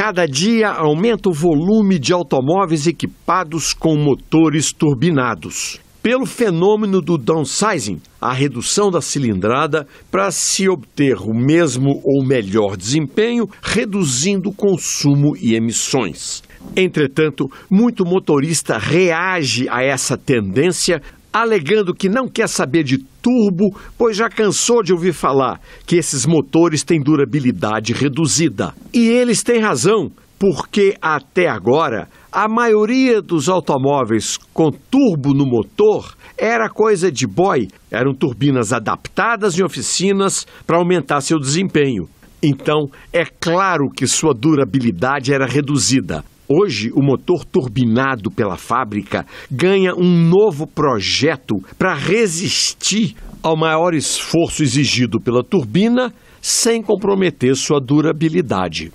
cada dia aumenta o volume de automóveis equipados com motores turbinados. Pelo fenômeno do downsizing, a redução da cilindrada, para se obter o mesmo ou melhor desempenho, reduzindo o consumo e emissões. Entretanto, muito motorista reage a essa tendência alegando que não quer saber de turbo, pois já cansou de ouvir falar que esses motores têm durabilidade reduzida. E eles têm razão, porque até agora a maioria dos automóveis com turbo no motor era coisa de boy, eram turbinas adaptadas em oficinas para aumentar seu desempenho. Então, é claro que sua durabilidade era reduzida. Hoje, o motor turbinado pela fábrica ganha um novo projeto para resistir ao maior esforço exigido pela turbina sem comprometer sua durabilidade.